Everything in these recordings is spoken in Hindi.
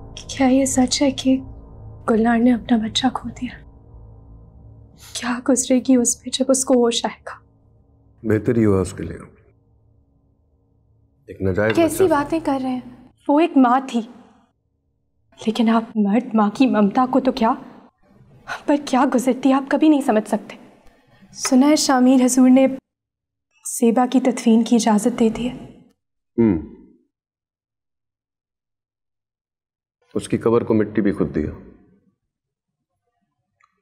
क्या ये सच है कि गुलनार ने अपना बच्चा खो दिया क्या गुजरेगी उस पर जब उसको होश आएगा बेहतर ही हुआ उसके लिए एक नजायज कैसी बातें कर रहे हैं वो एक माँ थी लेकिन आप मर्द माँ की ममता को तो क्या पर क्या गुजरती आप कभी नहीं समझ सकते सुना है शामिर हजूर ने सेबा की तदफीन की इजाज़त दे दी है हम्म। उसकी कबर को मिट्टी भी खुद दिया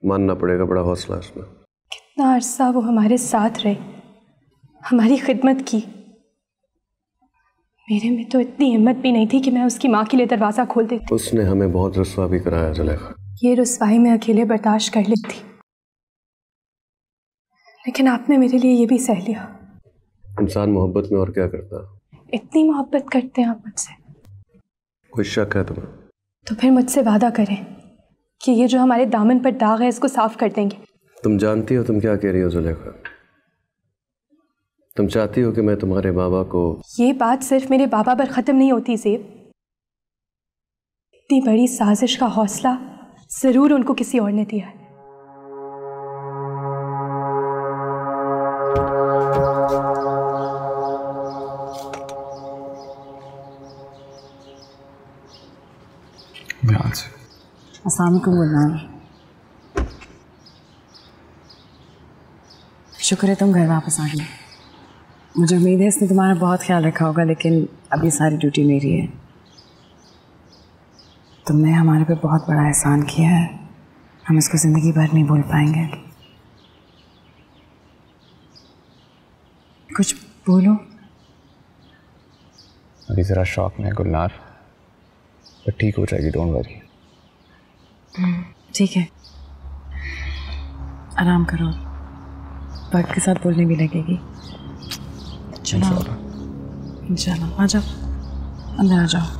मानना पड़ेगा बड़ा हौसला उसमें कितना अरसा वो हमारे साथ रहे हमारी खिदमत की मेरे में तो इतनी हिम्मत भी नहीं थी कि मैं उसकी माँ के लिए दरवाज़ा खोल देती उसने हमें बहुत रसवा भी कराया जलेखा ये रसवाई मैं अकेले बर्दाश्त कर लेती लेकिन आपने मेरे लिए ये भी सह लिया इंसान मोहब्बत में और क्या करता इतनी मोहब्बत करते हैं आप मुझसे कोई शक है तुम्हें तो फिर मुझसे वादा करें कि ये जो हमारे दामन पर दाग है इसको साफ कर देंगे तुम जानती हो तुम क्या कह रही हो जुलेखा तुम चाहती हो कि मैं तुम्हारे बाबा को ये बात सिर्फ मेरे बाबा पर ख़त्म नहीं होती जेब इतनी बड़ी साजिश का हौसला ज़रूर उनको किसी और ने दिया है ध्यान से शुक्र है तुम घर वापस आ गए मुझे उम्मीद है इसने तुम्हारा बहुत ख्याल रखा होगा लेकिन अब ये सारी ड्यूटी मेरी है तुमने हमारे पे बहुत बड़ा एहसान किया है हम इसको ज़िंदगी भर नहीं भूल पाएंगे कुछ बोलो अभी ज़रा शौक में गुलनार पर तो ठीक हो जाएगी डोंट वरी हम्म, ठीक है आराम करो बात के साथ बोलने भी लगेगी चलो इंशाल्लाह आ जाओ अंदर आ जाओ